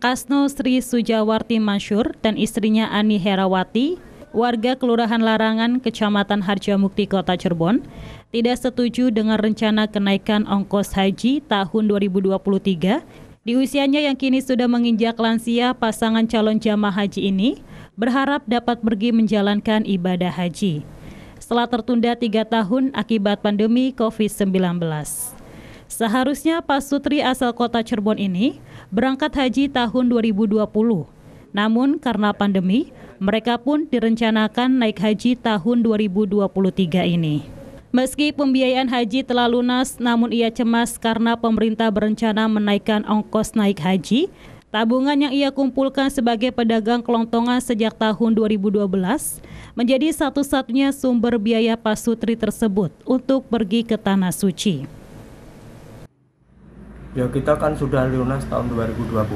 Kasno Sri Sujawarti Masyur dan istrinya Ani Herawati, warga Kelurahan Larangan, Kecamatan Harjamukti, Kota Cirebon, tidak setuju dengan rencana kenaikan ongkos haji tahun 2023. Di usianya yang kini sudah menginjak lansia, pasangan calon jamaah haji ini berharap dapat pergi menjalankan ibadah haji. Setelah tertunda tiga tahun akibat pandemi COVID-19. Seharusnya Pak Sutri asal kota Cirebon ini berangkat haji tahun 2020. Namun karena pandemi, mereka pun direncanakan naik haji tahun 2023 ini. Meski pembiayaan haji telah lunas, namun ia cemas karena pemerintah berencana menaikkan ongkos naik haji Tabungan yang ia kumpulkan sebagai pedagang kelontongan sejak tahun 2012 menjadi satu-satunya sumber biaya Pasutri tersebut untuk pergi ke Tanah Suci ya kita kan sudah lunas tahun 2020 hmm.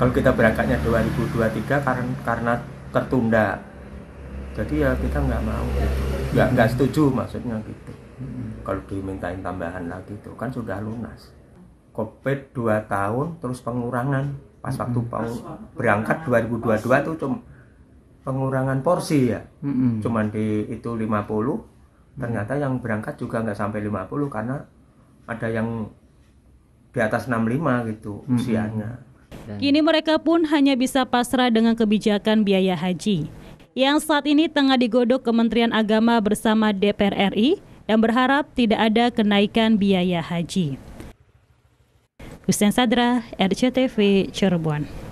kalau kita berangkatnya 2023 karena karena tertunda jadi ya kita nggak mau gitu. nggak hmm. nggak setuju maksudnya gitu hmm. kalau dimintain tambahan lagi itu kan sudah lunas covid dua tahun terus pengurangan pas hmm. waktu pas berangkat 2022 dua tuh cuma pengurangan porsi ya hmm. cuman di itu 50 ternyata yang berangkat juga nggak sampai 50 karena ada yang di atas 65 gitu hmm. usianya. Kini mereka pun hanya bisa pasrah dengan kebijakan biaya haji yang saat ini tengah digodok Kementerian Agama bersama DPR RI dan berharap tidak ada kenaikan biaya haji. Hussein Sadra, RCTV Cirebon.